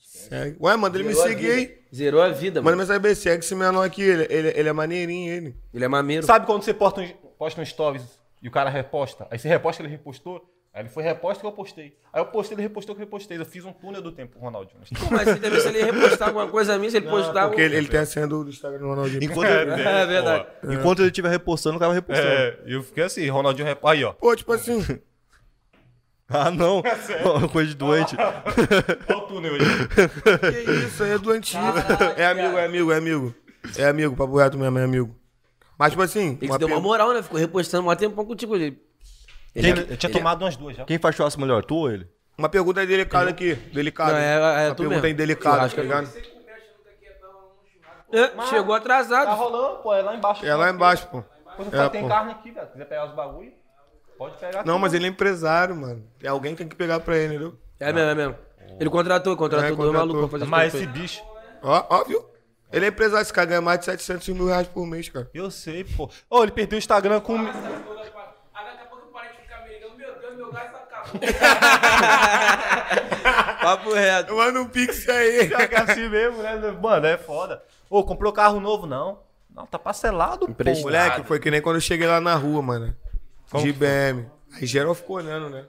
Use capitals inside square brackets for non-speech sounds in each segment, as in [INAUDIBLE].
Segue. Ué, manda ele me seguir aí. Zerou a vida, mano. Manda mensagem pra segue esse menor aqui. Ele, ele, ele é maneirinho, ele. Ele é maneiro. Sabe quando você posta um, posta um stories e o cara reposta? Aí você reposta que ele repostou? Aí ele foi reposta que eu postei. Aí eu postei, ele repostou que eu repostei. Eu fiz um túnel do tempo, Ronaldinho. mas se deve se ele repostar alguma coisa minha, se ele não, postar. Porque ele, ele tem a senha do Instagram do Ronaldinho. Enquanto, é, é, é verdade. Enquanto ele estiver é repostando, o cara vai repostando. É, eu fiquei assim, Ronaldinho repostou. Aí, ó. Pô, tipo assim. Ah, não. [LAUGHS] É Coisa de doente. Qual [LAUGHS] o túnel aí. Que isso, aí é doentinho. É amigo, é amigo, é amigo. É amigo, papo reto mesmo, é amigo. Mas, tipo assim. Ele uma deu uma moral, né? Ficou repostando um tempo contigo. Ele... Ele, ele, eu tinha ele... tomado umas duas já. Quem faz churrasco melhor, tu ou ele? Uma pergunta delicada aqui. Delicada. Não, é, é, uma pergunta mesmo. indelicada, tá é ligado? É, chegou atrasado. Tá rolando, pô, é lá embaixo. É lá embaixo, pô. Pô, é, tem carne aqui, velho. Quiser pegar os bagulhos. Pode pegar. Não, tudo. mas ele é empresário, mano. É alguém que tem que pegar pra ele, viu? É mesmo, é mesmo. Ele contratou, contratou, é, contratou. dois malucos pra fazer Mas esse bicho. Ó, ó, viu? Ele é empresário, esse cara ganha mais de 700 mil reais por mês, cara. Eu sei, pô. Ô, oh, ele perdeu o Instagram com. Papo reto. Manda um pix aí. [LAUGHS] Joga assim mesmo, né? Mano, é foda. Ô, comprou carro novo, não? Não, tá parcelado, pô. Moleque, foi que nem quando eu cheguei lá na rua, mano. Como de BM, Aí geral ficou olhando, né?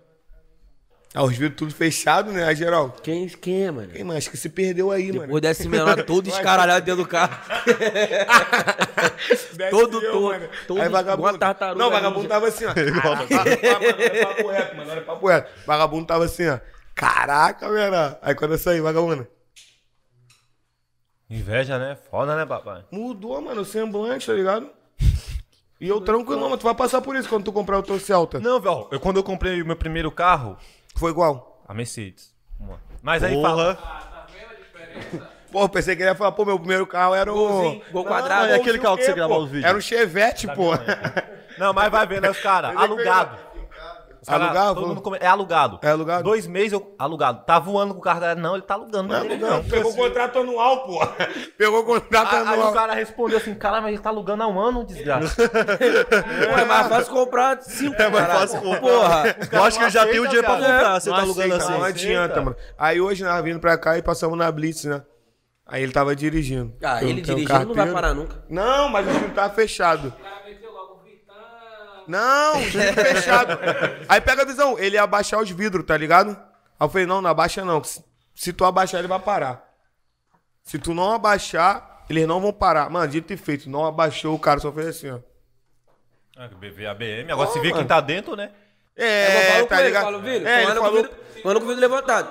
Ah, os vidros tudo fechado, né, aí, geral? Quem, quem é, mano? Quem, mais? Acho que se perdeu aí, Depois mano. Depois desse menor todo [LAUGHS] escaralhado dentro do carro. todo eu, todo. todo aí vagabundo. Não, vagabundo tava assim, ó. [LAUGHS] papo reto, mano. Era papo reto. Vagabundo tava assim, ó. Caraca, mano. Aí quando eu saí, vagabundo. Inveja, né? Foda, né, papai? Mudou, mano, o semblante, tá ligado? E eu tranquilo, tu vai passar por isso quando tu comprar o teu Celta. Não, velho, eu, quando eu comprei o meu primeiro carro, Foi igual. a Mercedes. Mas aí fala. Ah, tá vendo a diferença? Pô, pensei que ele ia falar, pô, meu primeiro carro era o. Golzinho, gol quadrado. é aquele carro que você gravava os vídeos. Era um Chevette, pô. Não, mas vai vendo, né, aí os caras, alugado. Alugava? É alugado. É alugado? Dois meses eu... alugado. Tá voando com o carro Não, ele tá alugando. Não, é não, não. Pegou o contrato anual, pô. [LAUGHS] Pegou o contrato anual. Aí o cara respondeu assim, cara, mas ele tá alugando há um ano, desgraça. [LAUGHS] é, é mais fácil comprar cinco, É mais fácil comprar. Porra. Eu acho que eu já tenho o dinheiro pra comprar, você tá alugando assim. Não adianta, mano. Aí hoje nós vindo pra cá e passamos na Blitz, né? Aí ele tava dirigindo. Ah, ele dirigindo não vai parar nunca. Não, mas o filme tava tá fechado. Não, vidro [LAUGHS] fechado. Aí pega a visão, ele ia abaixar os vidros, tá ligado? Aí eu falei, não, não abaixa não. Se, se tu abaixar, ele vai parar. Se tu não abaixar, eles não vão parar. Mano, dito e feito, não abaixou, o cara só fez assim, ó. Ah, BVABM, agora oh, se vê mano. quem tá dentro, né? É, é tá ligado? Falo, é, falou... mano com o vidro levantado.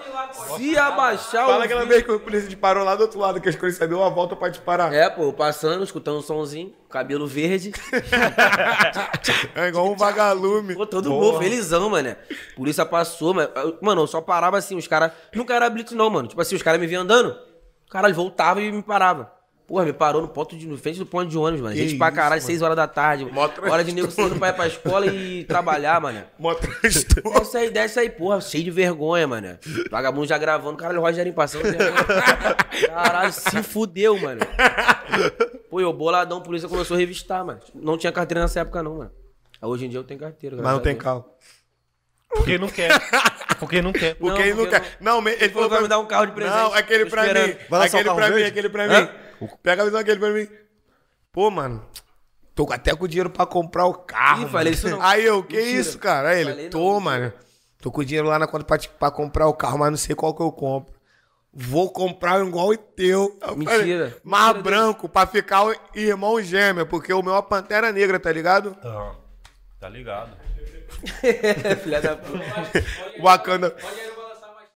Se abaixar o Fala aquela vez que o polícia parou lá do outro lado, que as coisas deu uma volta pra parar. É, pô, passando, escutando um somzinho, cabelo verde. [LAUGHS] é igual um vagalume. Pô, todo mundo felizão, mano. Polícia passou, mas, mano, eu só parava assim, os caras... Nunca era blitz não, mano. Tipo assim, os caras me vinham andando, caralho, voltava e me parava. Porra, me parou no ponto de, no frente do ponto de ônibus, mano. Que gente isso, pra caralho, 6 horas da tarde. hora de nego saindo pra ir pra escola e [LAUGHS] trabalhar, mano. Motra Essa aí, desce aí, porra, cheio de vergonha, mano. Vagabundo já gravando, caralho, o Rogerinho passando. [LAUGHS] caralho, se fudeu, mano. Pô, eu boladão, a polícia começou a revistar, mano. Não tinha carteira nessa época, não, mano. Hoje em dia eu tenho carteira. Mas não tem carro. Porque não quer. Porque não quer. Porque, não, ele não, quer. Não, ele, ele falou pra me dar um carro de presente. Não, aquele mim. Aquele pra, mim. aquele pra mim, aquele pra mim. Pega a visão aquele pra mim. Pô, mano, tô até com dinheiro pra comprar o carro. Ih, falei isso não. Aí eu, que Mentira. isso, cara? Aí ele, falei tô, não. mano. Tô com dinheiro lá na conta pra, pra, comprar o carro, mas não sei qual que eu compro. Vou comprar igual o teu. Mentira. Falei, Mar Mentira branco Deus. pra ficar o irmão gêmeo, porque o meu é pantera negra, tá ligado? Ah, tá ligado. [LAUGHS] Filha da puta. Wakanda. Olha aí,